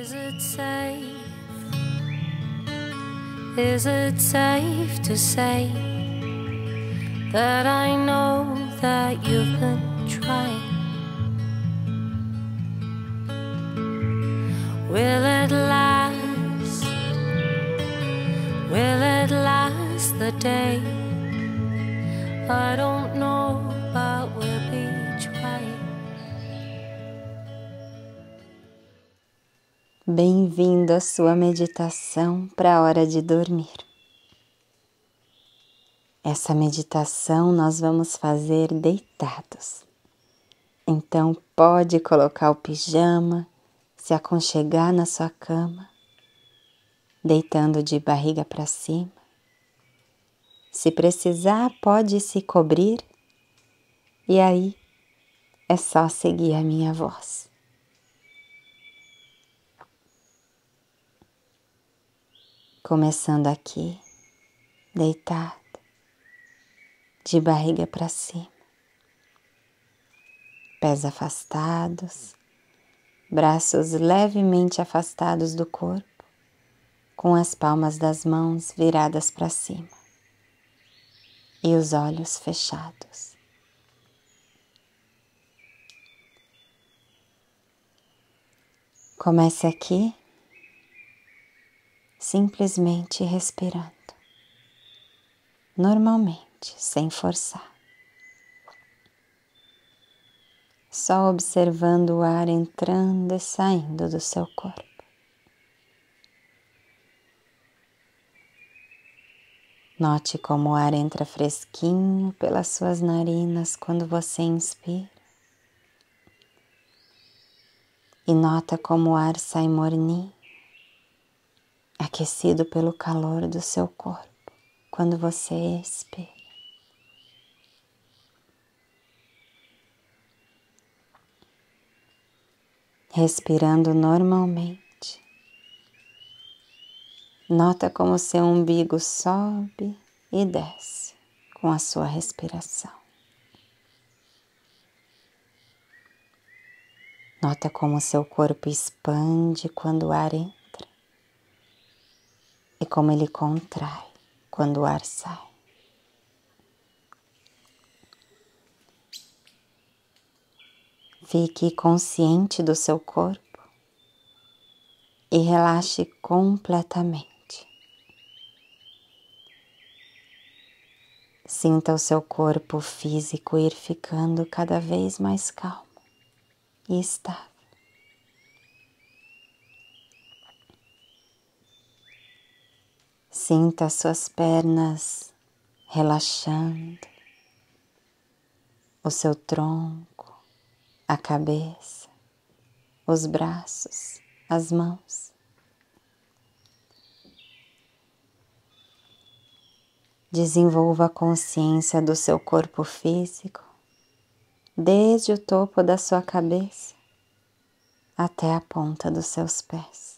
Is it safe? Is it safe to say that I know that you've been trying? Will it last? Will it last the day? I don't know, but will. Bem-vindo à sua meditação para a hora de dormir. Essa meditação nós vamos fazer deitados. Então, pode colocar o pijama, se aconchegar na sua cama, deitando de barriga para cima. Se precisar, pode se cobrir, e aí é só seguir a minha voz. começando aqui, deitado, de barriga para cima, pés afastados, braços levemente afastados do corpo, com as palmas das mãos viradas para cima e os olhos fechados. Comece aqui simplesmente respirando, normalmente, sem forçar. Só observando o ar entrando e saindo do seu corpo. Note como o ar entra fresquinho pelas suas narinas quando você inspira. E nota como o ar sai morninho aquecido pelo calor do seu corpo quando você expira. Respirando normalmente, nota como seu umbigo sobe e desce com a sua respiração. Nota como seu corpo expande quando o ar entra e como ele contrai quando o ar sai. Fique consciente do seu corpo e relaxe completamente. Sinta o seu corpo físico ir ficando cada vez mais calmo e estável. Sinta suas pernas relaxando, o seu tronco, a cabeça, os braços, as mãos. Desenvolva a consciência do seu corpo físico, desde o topo da sua cabeça até a ponta dos seus pés.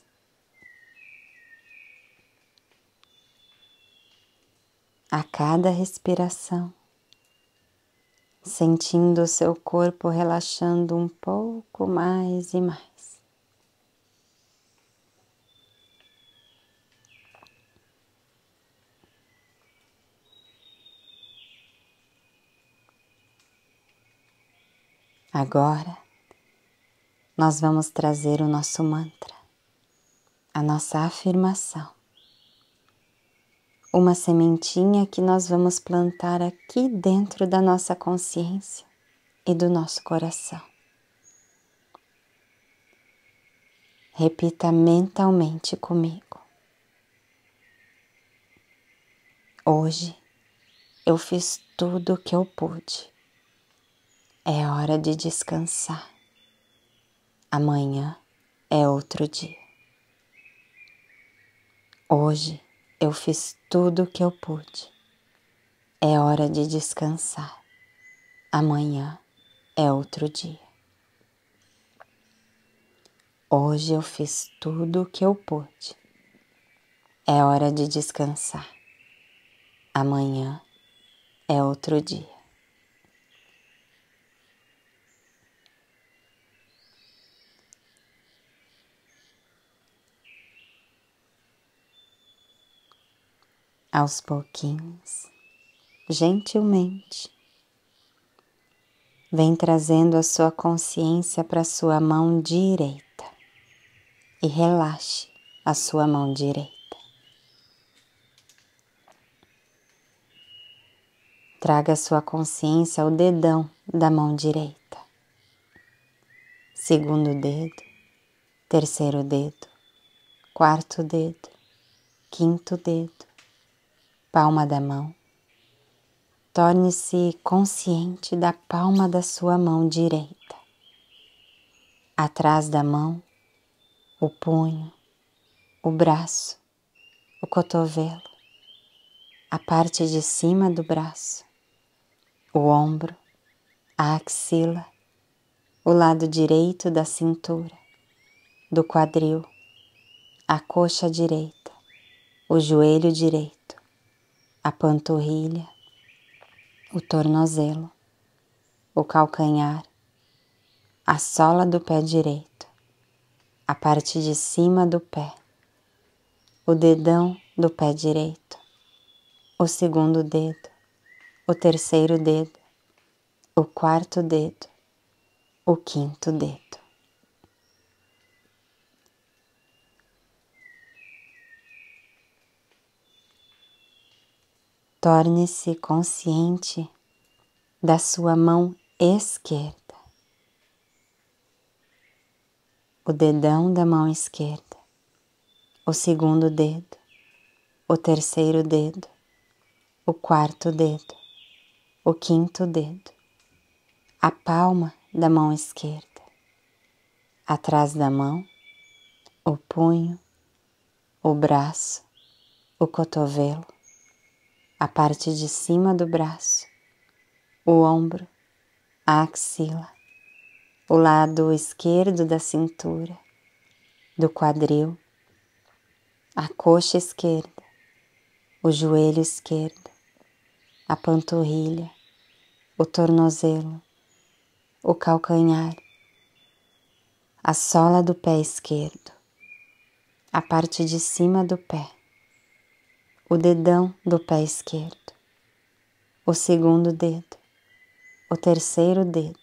a cada respiração, sentindo o seu corpo relaxando um pouco mais e mais. Agora, nós vamos trazer o nosso mantra, a nossa afirmação uma sementinha que nós vamos plantar aqui dentro da nossa consciência e do nosso coração. Repita mentalmente comigo. Hoje eu fiz tudo o que eu pude. É hora de descansar. Amanhã é outro dia. Hoje eu fiz tudo o que eu pude. É hora de descansar. Amanhã é outro dia. Hoje eu fiz tudo o que eu pude. É hora de descansar. Amanhã é outro dia. aos pouquinhos, gentilmente. Vem trazendo a sua consciência para sua mão direita e relaxe a sua mão direita. Traga a sua consciência ao dedão da mão direita, segundo dedo, terceiro dedo, quarto dedo, quinto dedo, palma da mão. Torne-se consciente da palma da sua mão direita. Atrás da mão, o punho, o braço, o cotovelo, a parte de cima do braço, o ombro, a axila, o lado direito da cintura, do quadril, a coxa direita, o joelho direito, a panturrilha, o tornozelo, o calcanhar, a sola do pé direito, a parte de cima do pé, o dedão do pé direito, o segundo dedo, o terceiro dedo, o quarto dedo, o quinto dedo. Torne-se consciente da sua mão esquerda, o dedão da mão esquerda, o segundo dedo, o terceiro dedo, o quarto dedo, o quinto dedo, a palma da mão esquerda, atrás da mão, o punho, o braço, o cotovelo, a parte de cima do braço, o ombro, a axila, o lado esquerdo da cintura, do quadril, a coxa esquerda, o joelho esquerdo, a panturrilha, o tornozelo, o calcanhar, a sola do pé esquerdo, a parte de cima do pé, o dedão do pé esquerdo, o segundo dedo, o terceiro dedo,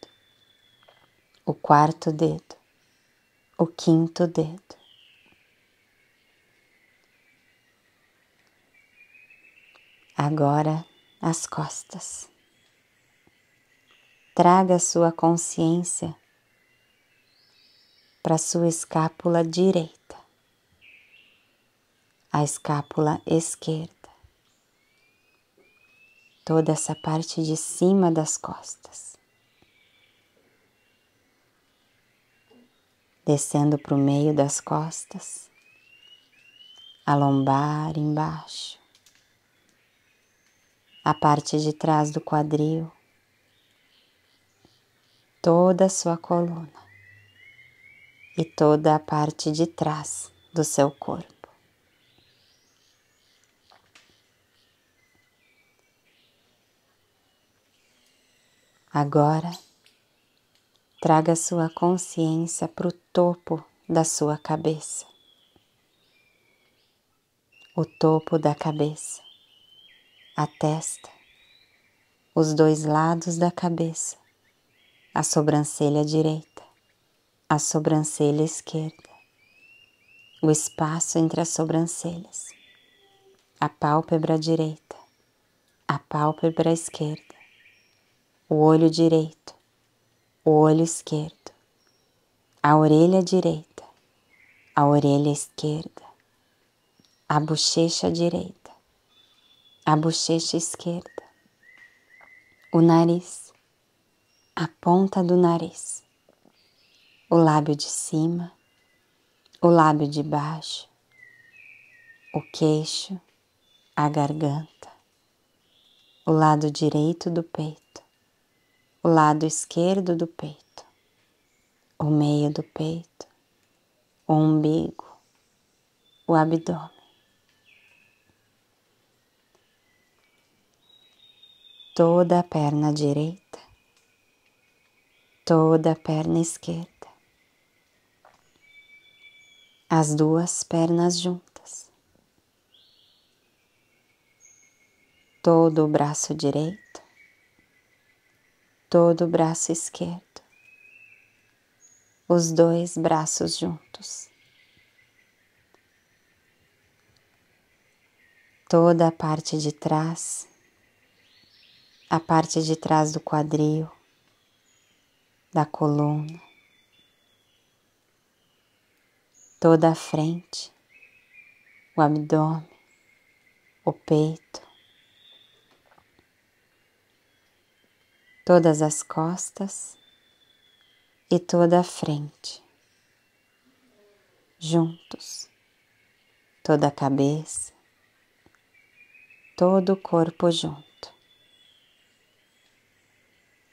o quarto dedo, o quinto dedo. Agora as costas. Traga sua consciência para sua escápula direita a escápula esquerda, toda essa parte de cima das costas, descendo para o meio das costas, a lombar embaixo, a parte de trás do quadril, toda a sua coluna e toda a parte de trás do seu corpo. Agora, traga sua consciência para o topo da sua cabeça. O topo da cabeça, a testa, os dois lados da cabeça, a sobrancelha direita, a sobrancelha esquerda, o espaço entre as sobrancelhas, a pálpebra direita, a pálpebra esquerda o olho direito, o olho esquerdo, a orelha direita, a orelha esquerda, a bochecha direita, a bochecha esquerda, o nariz, a ponta do nariz, o lábio de cima, o lábio de baixo, o queixo, a garganta, o lado direito do peito o lado esquerdo do peito, o meio do peito, o umbigo, o abdômen. Toda a perna direita, toda a perna esquerda, as duas pernas juntas, todo o braço direito todo o braço esquerdo, os dois braços juntos, toda a parte de trás, a parte de trás do quadril, da coluna, toda a frente, o abdômen, o peito, todas as costas e toda a frente, juntos, toda a cabeça, todo o corpo junto,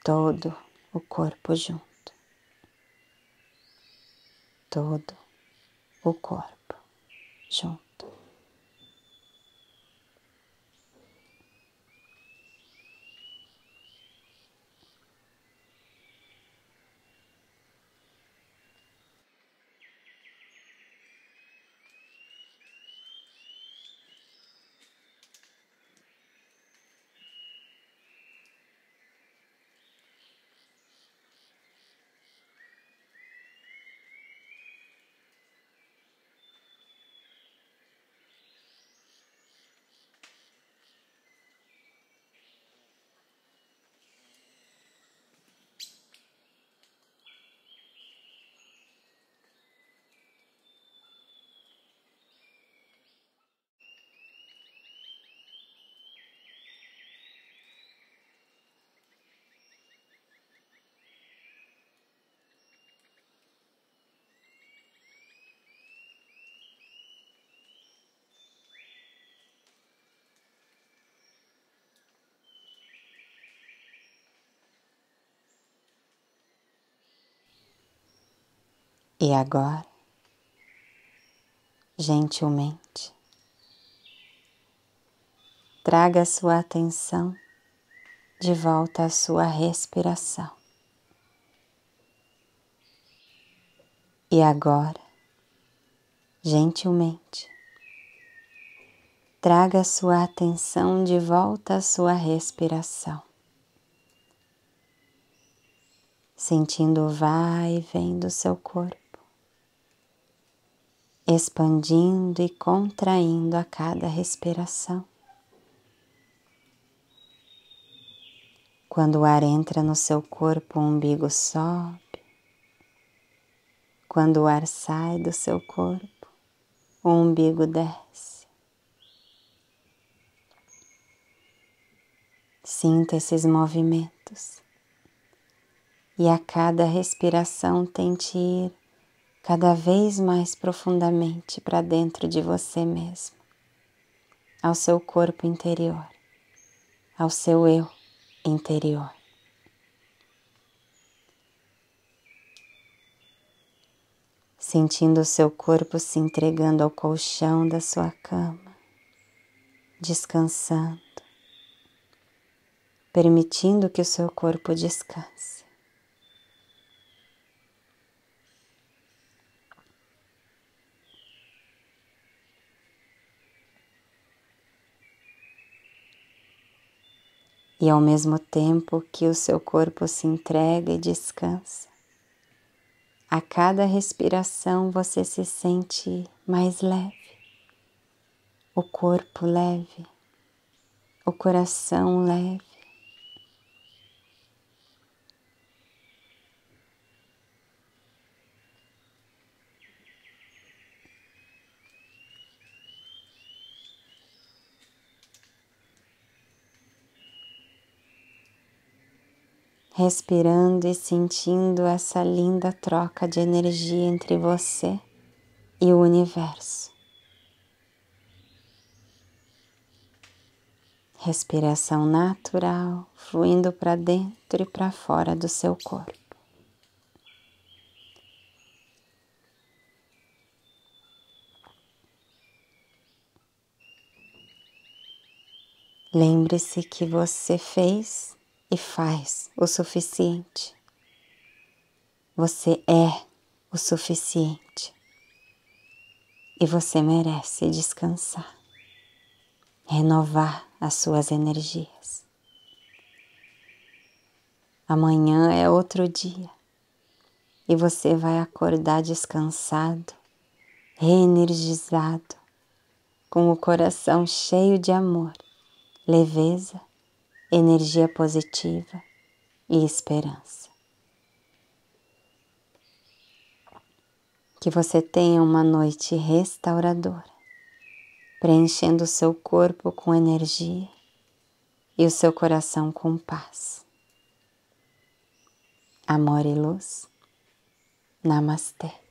todo o corpo junto, todo o corpo junto. E agora, gentilmente, traga sua atenção de volta à sua respiração. E agora, gentilmente, traga sua atenção de volta à sua respiração, sentindo o vai e vem do seu corpo expandindo e contraindo a cada respiração. Quando o ar entra no seu corpo, o umbigo sobe. Quando o ar sai do seu corpo, o umbigo desce. Sinta esses movimentos e a cada respiração tente ir cada vez mais profundamente para dentro de você mesmo, ao seu corpo interior, ao seu eu interior. Sentindo o seu corpo se entregando ao colchão da sua cama, descansando, permitindo que o seu corpo descanse. e ao mesmo tempo que o seu corpo se entrega e descansa, a cada respiração você se sente mais leve, o corpo leve, o coração leve, respirando e sentindo essa linda troca de energia entre você e o universo. Respiração natural fluindo para dentro e para fora do seu corpo. Lembre-se que você fez e faz o suficiente. Você é o suficiente e você merece descansar, renovar as suas energias. Amanhã é outro dia e você vai acordar descansado, reenergizado, com o coração cheio de amor, leveza energia positiva e esperança. Que você tenha uma noite restauradora, preenchendo o seu corpo com energia e o seu coração com paz. Amor e luz. Namastê.